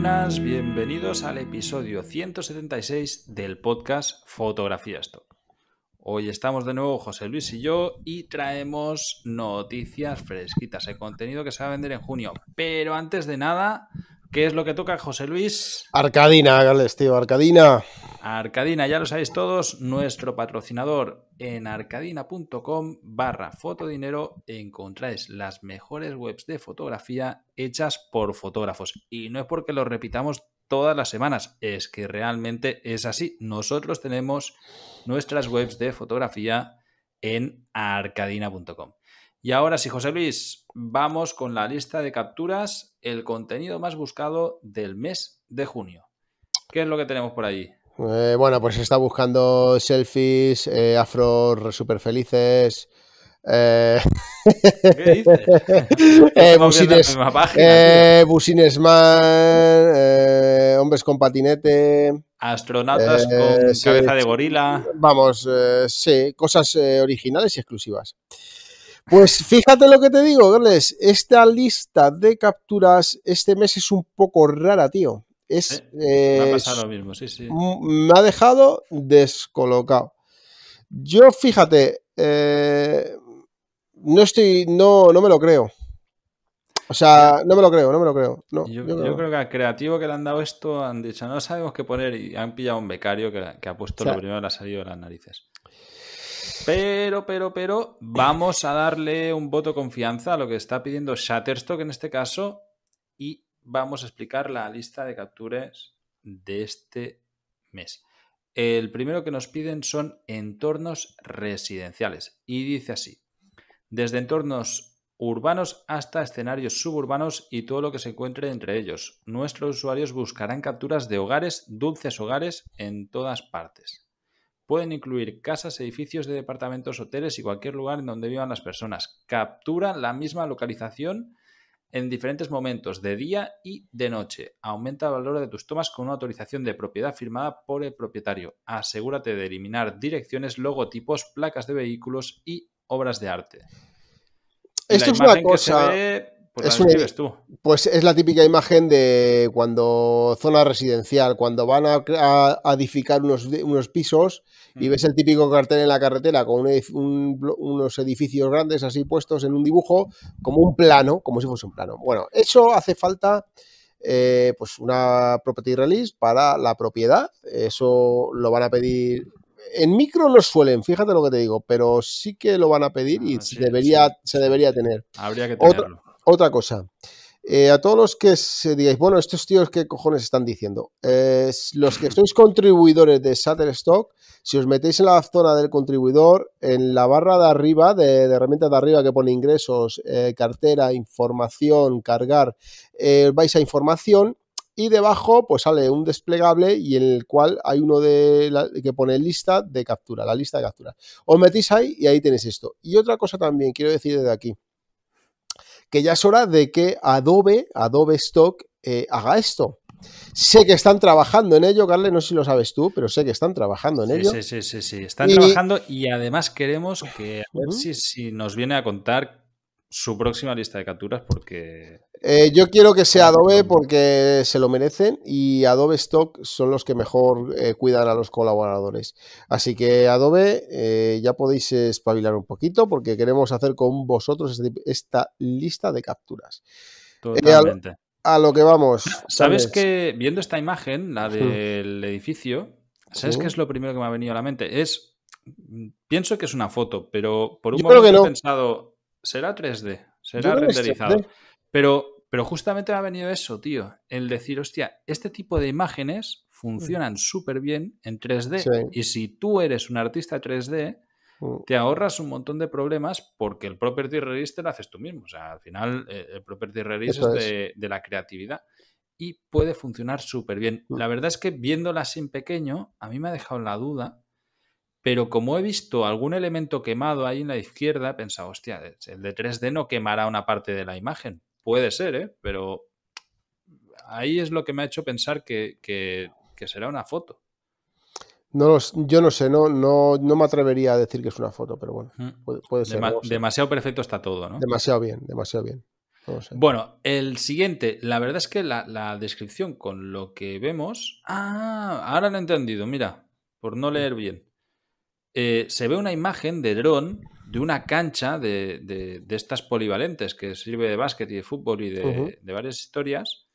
buenas, bienvenidos al episodio 176 del podcast Fotografía Stock. Hoy estamos de nuevo José Luis y yo y traemos noticias fresquitas, el eh, contenido que se va a vender en junio. Pero antes de nada, ¿Qué es lo que toca, José Luis? Arcadina, Gales, tío, Arcadina. Arcadina, ya lo sabéis todos, nuestro patrocinador en arcadina.com barra fotodinero encontráis las mejores webs de fotografía hechas por fotógrafos. Y no es porque lo repitamos todas las semanas, es que realmente es así. Nosotros tenemos nuestras webs de fotografía en arcadina.com. Y ahora sí, José Luis, vamos con la lista de capturas, el contenido más buscado del mes de junio. ¿Qué es lo que tenemos por allí? Eh, bueno, pues está buscando selfies, eh, afros súper felices. Eh... ¿Qué dices? Eh, busines, eh, hombres con patinete. Astronautas con cabeza de gorila. Vamos, sí, cosas originales y exclusivas. Pues fíjate lo que te digo, Gales. Esta lista de capturas este mes es un poco rara, tío. Es, eh, me ha eh, lo mismo, sí, sí. Me ha dejado descolocado. Yo, fíjate, eh, no estoy, no, no me lo creo. O sea, no me lo creo, no me lo creo. yo, creo. que al creativo que le han dado esto han dicho, no sabemos qué poner y han pillado un becario que, ha puesto lo primero y le ha salido de las narices. Pero, pero, pero, vamos a darle un voto confianza a lo que está pidiendo Shatterstock en este caso y vamos a explicar la lista de capturas de este mes. El primero que nos piden son entornos residenciales y dice así, desde entornos urbanos hasta escenarios suburbanos y todo lo que se encuentre entre ellos. Nuestros usuarios buscarán capturas de hogares, dulces hogares, en todas partes. Pueden incluir casas, edificios de departamentos, hoteles y cualquier lugar en donde vivan las personas. Capturan la misma localización en diferentes momentos, de día y de noche. Aumenta el valor de tus tomas con una autorización de propiedad firmada por el propietario. Asegúrate de eliminar direcciones, logotipos, placas de vehículos y obras de arte. Esto es una cosa. Pues es tú? Pues es la típica imagen de cuando zona residencial, cuando van a, edificar unos, pisos y ves el típico cartel en la carretera con unos edificios grandes así puestos en un dibujo, como un plano, como si fuese un plano. Bueno, eso hace falta eh, pues una property release para la propiedad. Eso lo van a pedir en micro no suelen, fíjate lo que te digo, pero sí que lo van a pedir ah, y debería, se debería tener. Habría que tenerlo. Otra cosa. Eh, a todos los que se digáis, bueno, estos tíos, ¿qué cojones están diciendo? Eh, los que sois contribuidores de Shutterstock, si os metéis en la zona del contribuidor, en la barra de arriba, de, herramientas de arriba que pone ingresos, eh, cartera, información, cargar, vais a información y debajo pues sale un desplegable y en el cual hay uno de que pone lista de captura, la lista de captura. Os metéis ahí y ahí tenéis esto. Y otra cosa también quiero decir desde aquí que ya es hora de que Adobe, Adobe Stock, eh, haga esto. Sé que están trabajando en ello, Carle, no sé si lo sabes tú, pero sé que están trabajando en ello. Sí, sí, sí, sí. están trabajando y además queremos que a ver si, nos viene a contar su próxima lista de capturas porque... Eh, yo quiero que sea ah, Adobe porque se lo merecen y Adobe Stock son los que mejor eh, cuidan a los colaboradores. Así que Adobe, eh, ya podéis espabilar un poquito porque queremos hacer con vosotros este esta lista de capturas. Totalmente. A, lo que vamos. Sabes que viendo esta imagen, la hmm. del edificio, ¿sabes qué es lo primero que me ha venido a la mente? Es. Mm, pienso que es una foto, pero por un momento he pensado, ¿será 3D? ¿Será renderizado? Pero, justamente me ha venido eso, tío. El decir, hostia, este tipo de imágenes funcionan mm. súper bien en 3D. Y si tú eres un artista 3D, mm. te ahorras un montón de problemas porque el property release te lo haces tú mismo. O sea, al final eh, el property release es, de, la creatividad y puede funcionar súper bien. Mm. La verdad es que viéndola sin pequeño, a mí me ha dejado la duda, pero como he visto algún elemento quemado ahí en la izquierda, he pensado, hostia, el de 3D no quemará una parte de la imagen, Puede ser, ¿eh? Pero ahí es lo que me ha hecho pensar que, será una foto. No yo no sé, no, no, me atrevería a decir que es una foto, pero bueno, mm. puede, ser. Demasiado perfecto está todo, ¿no? Demasiado bien, demasiado bien. Bueno, el siguiente, la verdad es que la, descripción con lo que vemos. Ah, ahora lo he entendido, mira, por no mm. leer bien. Eh, se ve una imagen de dron de una cancha de, estas polivalentes que sirve de básquet y de fútbol y de, varias historias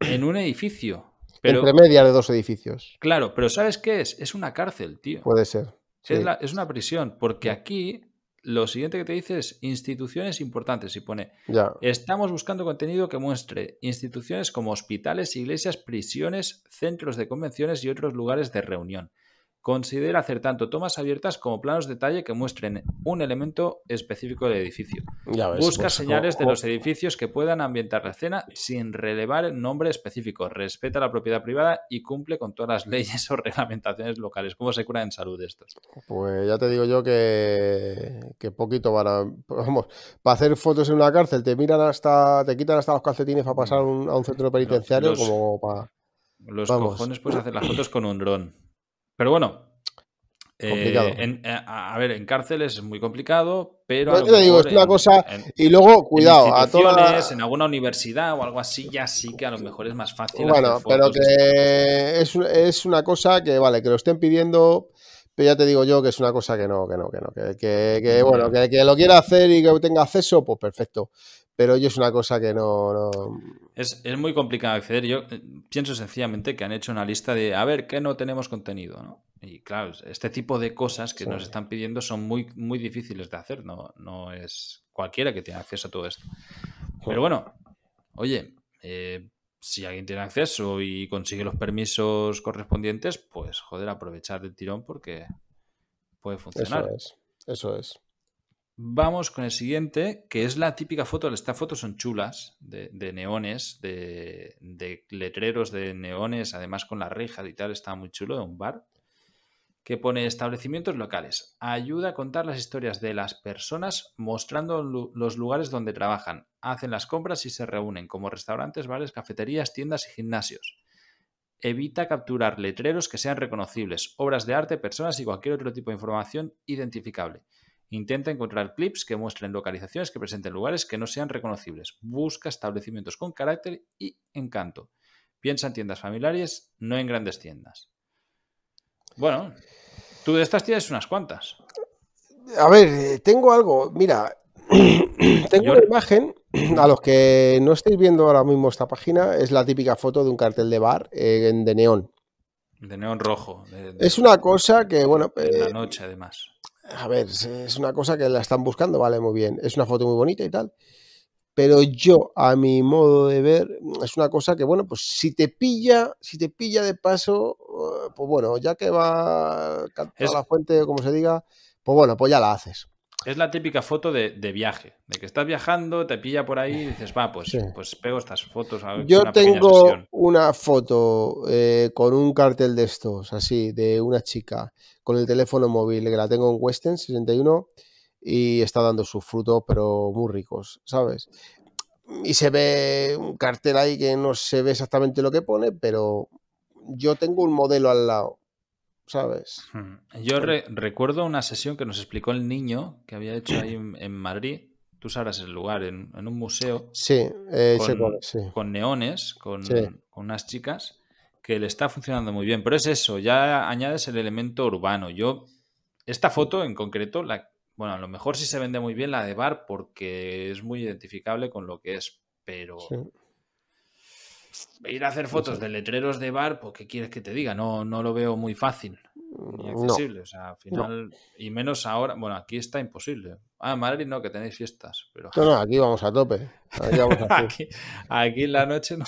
en un edificio. Pero, Entre media de dos edificios. Claro, pero ¿sabes qué es? Es una cárcel, tío. Puede ser. Es, es, una prisión, porque aquí lo siguiente que te dice es instituciones importantes y pone, estamos buscando contenido que muestre instituciones como hospitales, iglesias, prisiones, centros de convenciones y otros lugares de reunión. Considera hacer tanto tomas abiertas como planos de detalle que muestren un elemento específico del edificio. Busca pues, señales de los edificios que puedan ambientar la escena sin relevar el nombre específico. Respeta la propiedad privada y cumple con todas las leyes o reglamentaciones locales. ¿Cómo se cura en salud estos? Pues ya te digo yo que, que poquito van Vamos, para hacer fotos en una cárcel te miran hasta... te quitan hasta los calcetines para pasar a un centro penitenciario los, como para... Los cojones puedes hacer las fotos con un dron. Pero bueno. Eh, eh, a, ver, en cárceles es muy complicado, pero. te digo, es una cosa. y luego, cuidado, a todas. En alguna universidad o algo así, ya sí que a lo mejor es más fácil. Bueno, pero que es, es una cosa que, vale, que lo estén pidiendo. Pero ya te digo yo que es una cosa que no, que no, que no, que, bueno, que, lo quiera hacer y que tenga acceso, pues perfecto pero ello es una cosa que no... Es, muy complicado acceder. Yo eh, pienso sencillamente que han hecho una lista de, a ver, ¿qué no tenemos contenido? ¿no? Y claro, este tipo de cosas que nos están pidiendo son muy, muy difíciles de hacer. No, no es cualquiera que tiene acceso a todo esto. Pero bueno, oye, eh, si alguien tiene acceso y consigue los permisos correspondientes, pues joder, aprovechar del tirón porque puede funcionar. Eso es, eso es. Vamos con el siguiente, que es la típica foto. Estas fotos son chulas, de, neones, de, letreros de neones, además con la reja y tal, está muy chulo, de un bar, que pone establecimientos locales. Ayuda a contar las historias de las personas mostrando los lugares donde trabajan, hacen las compras y se reúnen, como restaurantes, bares, cafeterías, tiendas y gimnasios. Evita capturar letreros que sean reconocibles, obras de arte, personas y cualquier otro tipo de información identificable. Intenta encontrar clips que muestren localizaciones que presenten lugares que no sean reconocibles. Busca establecimientos con carácter y encanto. Piensa en tiendas familiares, no en grandes tiendas. Bueno, tú de estas tienes unas cuantas. A ver, eh, tengo algo. Mira, tengo una imagen. A los que no estáis viendo ahora mismo esta página, es la típica foto de un cartel de bar eh, de neón. De neón rojo. es una cosa que, bueno. En la eh, noche, además a ver, es una cosa que la están buscando, vale, muy bien, es una foto muy bonita y tal, pero yo, a mi modo de ver, es una cosa que, bueno, pues si te pilla, si te pilla de paso, eh, pues bueno, ya que va a la fuente, como se diga, pues bueno, pues ya la haces es la típica foto de, de, viaje, de que estás viajando, te pilla por ahí y dices, va, pues, pues pego estas fotos. A Yo tengo una foto eh, con un cartel de estos, así, de una chica, con el teléfono móvil, que la tengo en Western 61 y está dando sus frutos, pero muy ricos, ¿sabes? Y se ve un cartel ahí que no se ve exactamente lo que pone, pero yo tengo un modelo al lado ¿sabes? Yo recuerdo una sesión que nos explicó el niño que había hecho ahí en, Madrid. Tú sabrás el lugar, en, un museo. Sí, eh, con, neones, con, unas chicas, que le está funcionando muy bien. Pero es eso, ya añades el elemento urbano. Yo, esta foto en concreto, bueno, a lo mejor sí se vende muy bien la de bar porque es muy identificable con lo que es, pero ir a hacer fotos de letreros de bar, pues qué quieres que te diga, no, no lo veo muy fácil ni mm, accesible. o sea, al final, y menos ahora, bueno, aquí está imposible. Ah, Madrid no, que tenéis fiestas. Pero... No, no, aquí vamos a tope. Aquí, en la noche no,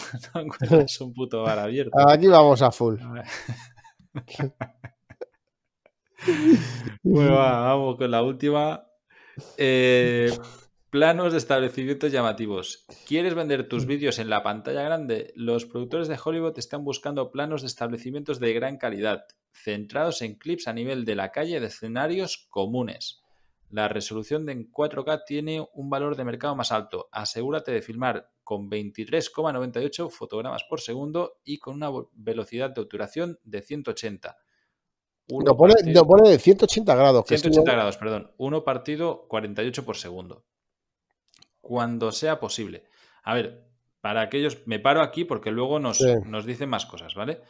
un puto bar abierto. Aquí vamos a full. bueno, vamos con la última. Eh, Planos de establecimientos llamativos. ¿Quieres vender tus mm. vídeos en la pantalla grande? Los productores de Hollywood están buscando planos de establecimientos de gran calidad, centrados en clips a nivel de la calle de escenarios comunes. La resolución de en 4K tiene un valor de mercado más alto. Asegúrate de filmar con 23,98 fotogramas por segundo y con una velocidad de obturación de 180. Uno pone, de 180 grados. 180 grados, perdón. Uno partido 48 por segundo cuando sea posible. A ver, para aquellos, me paro aquí porque luego nos, nos dicen más cosas, ¿vale?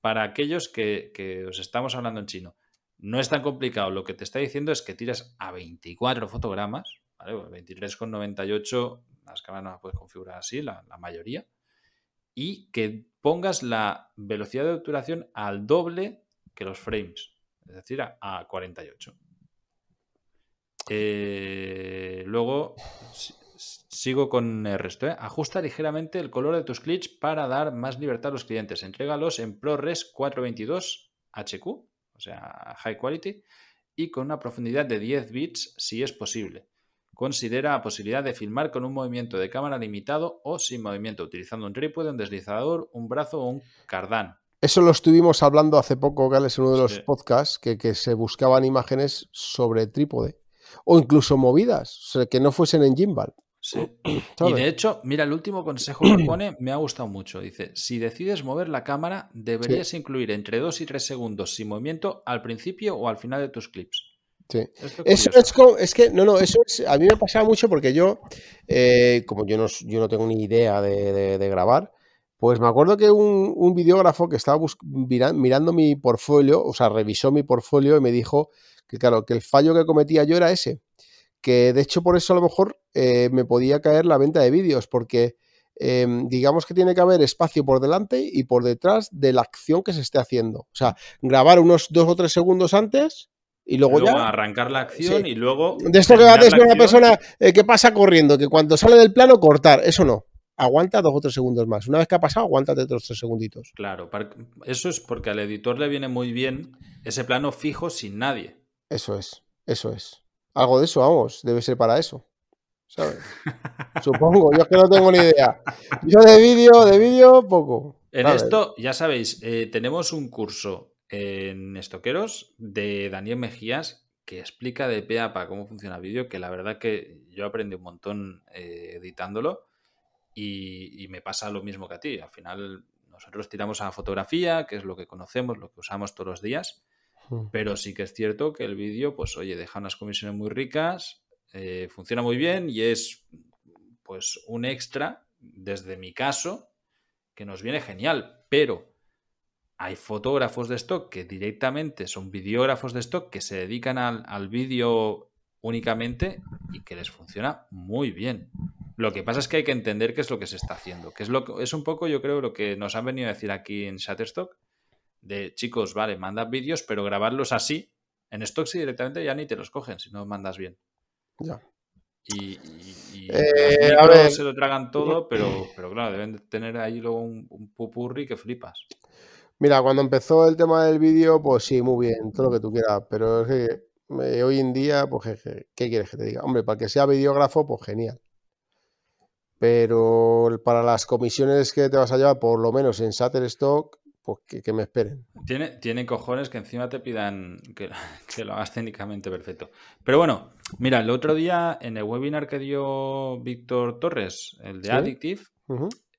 Para aquellos que, os estamos hablando en chino, no es tan complicado. Lo que te está diciendo es que tiras a 24 fotogramas, ¿vale? 23,98, las cámaras no las puedes configurar así, la, mayoría, y que pongas la velocidad de obturación al doble que los frames, es decir, a, 48. Eh, luego, sigo con el resto. ¿eh? Ajusta ligeramente el color de tus clips para dar más libertad a los clientes. Entrégalos en ProRes 422 HQ, o sea, High Quality, y con una profundidad de 10 bits si es posible. Considera la posibilidad de filmar con un movimiento de cámara limitado o sin movimiento, utilizando un trípode, un deslizador, un brazo o un cardán. Eso lo estuvimos hablando hace poco, Gales, en uno de los podcasts, que, que, se buscaban imágenes sobre trípode o incluso movidas, que no fuesen en gimbal. Y de hecho, mira, el último consejo que pone me ha gustado mucho. Dice, si decides mover la cámara, deberías incluir entre 2 y 3 segundos sin movimiento al principio o al final de tus clips. Sí. Eso es, como, es que, no, no, eso es, a mí me pasaba mucho porque yo, eh, como yo no, yo no tengo ni idea de, grabar, pues me acuerdo que un, videógrafo que estaba mirando mi portfolio, o sea, revisó mi portfolio y me dijo que, claro, que el fallo que cometía yo era ese, que de hecho por eso a lo mejor eh, me podía caer la venta de vídeos, porque em, digamos que tiene que haber espacio por delante y por detrás de la acción que se esté haciendo. O sea, grabar unos dos o tres segundos antes y luego, Arrancar la acción y luego... De esto que va a decir una persona eh, que pasa corriendo, que cuando sale del plano cortar, eso no. Aguanta dos o tres segundos más. Una vez que ha pasado, aguántate otros tres segunditos. Claro, eso es porque al editor le viene muy bien ese plano fijo sin nadie. Eso es, eso es. Algo de eso, vamos, debe ser para eso. ¿Sabes? Supongo, yo es que no tengo ni idea. Yo de vídeo, de vídeo, poco. En esto, ya sabéis, eh, tenemos un curso en Estoqueros de Daniel Mejías que explica de pe a cómo funciona el vídeo, que la verdad que yo aprendí un montón eh, editándolo y, y me pasa lo mismo que a ti. Al final nosotros tiramos a fotografía, que es lo que conocemos, lo que usamos todos los días, Mm. Pero sí que es cierto que el vídeo, pues oye, deja unas comisiones muy ricas, eh, funciona muy bien y es pues un extra, desde mi caso, que nos viene genial. Pero hay fotógrafos de stock que directamente son videógrafos de stock que se dedican al, vídeo únicamente y que les funciona muy bien. Lo que pasa es que hay que entender qué es lo que se está haciendo, que es, lo es un poco, yo creo, lo que nos han venido a decir aquí en Shutterstock, de chicos, vale, mandad vídeos, pero grabarlos así. En y directamente ya ni te los cogen si no mandas bien. Ya. Y, Ahora eh, se lo tragan todo, pero, pero claro, deben tener ahí luego un, un, pupurri que flipas. Mira, cuando empezó el tema del vídeo, pues sí, muy bien, todo lo que tú quieras, pero es que eh, hoy en día, pues, ¿qué quieres que te diga? Hombre, para que sea videógrafo, pues genial pero para las comisiones que te vas a llevar, por lo menos en Shutterstock, pues, que, me esperen. Tiene, tiene, cojones que encima te pidan que, lo hagas técnicamente perfecto. Pero bueno, mira, el otro día en el webinar que dio Víctor Torres, el de Addictive,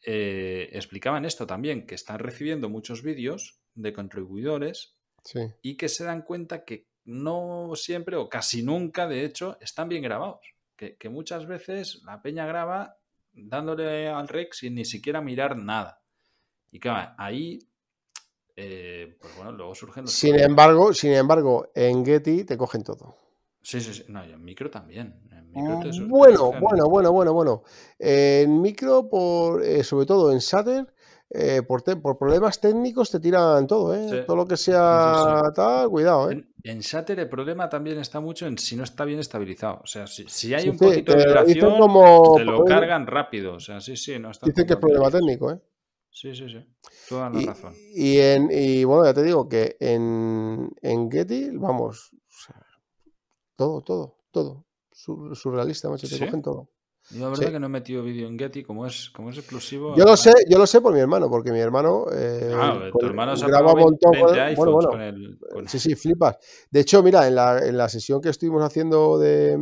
eh, explicaban esto también, que están recibiendo muchos vídeos de contribuidores y que se dan cuenta que no siempre o casi nunca, de hecho, están bien grabados. Que, que muchas veces la peña graba dándole al rec sin ni siquiera mirar nada. Y claro, ahí pues bueno, luego surgen los. Sin embargo, sin embargo, en Getty te cogen todo. Sí, sí, sí. No, y en micro también. bueno, bueno, bueno, bueno, bueno. en micro, por, sobre todo en Shutter, por, problemas técnicos te tiran todo, ¿eh? Todo lo que sea tal, cuidado, ¿eh? En, en, el problema también está mucho en si no está bien estabilizado. O sea, si, hay un poquito de vibración, te lo cargan rápido. O sea, sí, sí, Dicen que es problema técnico, ¿eh? Sí, sí, sí. Toda la razón. Y, en, y bueno, ya te digo que en, en Getty, vamos, todo, todo, todo. surrealista, macho, te cogen todo. Yo la verdad que no he metido vídeo en Getty, como es, como es exclusivo. Yo lo sé, yo lo sé por mi hermano, porque mi hermano. ah, tu hermano se graba un montón. bueno, el, Sí, sí, flipas. De hecho, mira, en la, en la sesión que estuvimos haciendo de,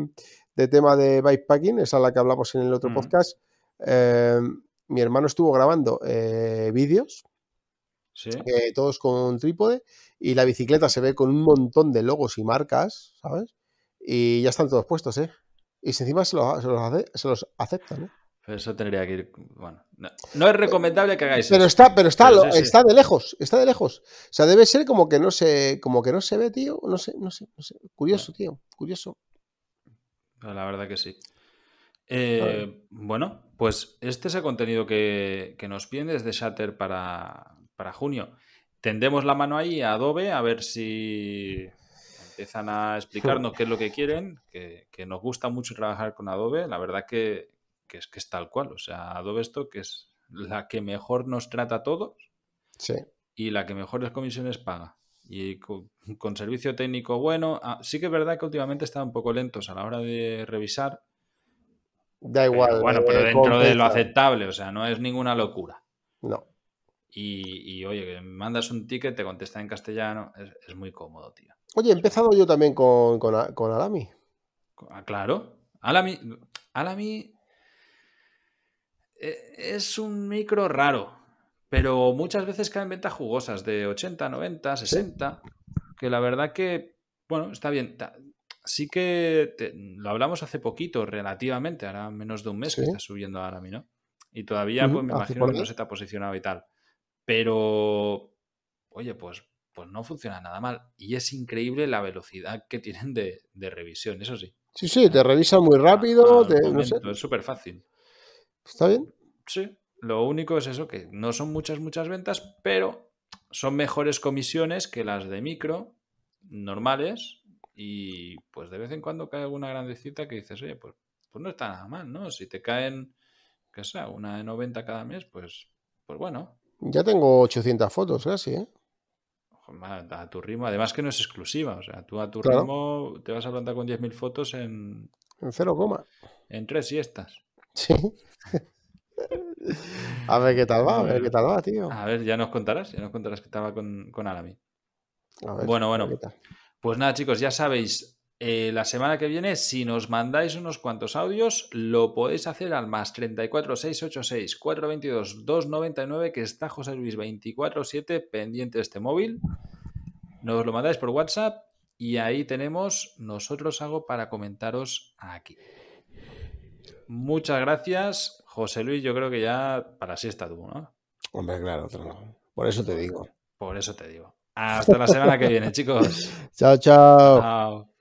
tema de bikepacking, esa es la que hablamos en el otro mm. podcast. Eh, mi hermano estuvo grabando eh, vídeos, eh, todos con trípode, y la bicicleta se ve con un montón de logos y marcas, ¿sabes? Y ya están todos puestos, ¿eh? Y encima se los, aceptan, ¿eh? Pero eso tendría que ir. Bueno, no, es recomendable que hagáis pero eso. Está, pero está, está de lejos, está de lejos. O sea, debe ser como que no se, como que no se ve, tío. No sé, no sé, no sé. Curioso, tío. Curioso. Pues la verdad que sí. Eh, bueno, pues este es el contenido que, nos piden desde Shatter para, junio. Tendemos la mano ahí a Adobe a ver si empiezan a explicarnos qué es lo que quieren, que, nos gusta mucho trabajar con Adobe. La verdad que, es, que es tal cual. O sea, Adobe esto que es la que mejor nos trata a todos y la que mejores comisiones paga. Y con, servicio técnico bueno, ah, sí que es verdad que últimamente están un poco lentos a la hora de revisar Da igual. bueno, pero eh, dentro de lo aceptable, o sea, no es ninguna locura. No. Y, oye, mandas un ticket, te contesta en castellano, es, muy cómodo, tío. Oye, he empezado yo también con, con, con Alami. Ah, claro. Alami, Alami eh, es un micro raro, pero muchas veces caen ventas jugosas de 80, 90, 60, que la verdad que, bueno, está bien sí que lo hablamos hace poquito, relativamente, ahora menos de un mes que está subiendo ahora a mí, ¿no? Y todavía, pues me imagino que no se te ha posicionado y tal. Pero, oye, pues, pues no funciona nada mal. Y es increíble la velocidad que tienen de, revisión, eso sí. Sí, sí, te revisa muy rápido. Es súper fácil. ¿Está bien? Sí. Lo único es eso, que no son muchas, muchas ventas, pero son mejores comisiones que las de micro normales y pues de vez en cuando cae alguna grandecita que dices, oye, pues, pues no está nada mal, ¿no? Si te caen, qué sea una de 90 cada mes, pues, pues bueno. Ya tengo 800 fotos casi, ¿eh? a tu ritmo. Además que no es exclusiva. O sea, tú a tu ritmo te vas a plantar con 10.000 fotos en... En cero coma. En tres siestas. Sí. a ver qué tal va, a ver, qué tal va, tío. A ver, ya nos contarás, ya nos contarás qué tal va con, con Alami. bueno, bueno. Pues nada, chicos, ya sabéis, eh, la semana que viene, si nos mandáis unos cuantos audios, lo podéis hacer al más 34 422 299, que está José Luis 24-7 pendiente de este móvil. Nos lo mandáis por WhatsApp y ahí tenemos nosotros algo para comentaros aquí. Muchas gracias, José Luis. Yo creo que ya para sí está tú, ¿no? Hombre, claro, por eso te digo. Por eso te digo. Hasta la semana que viene, chicos. chao. chao. chao.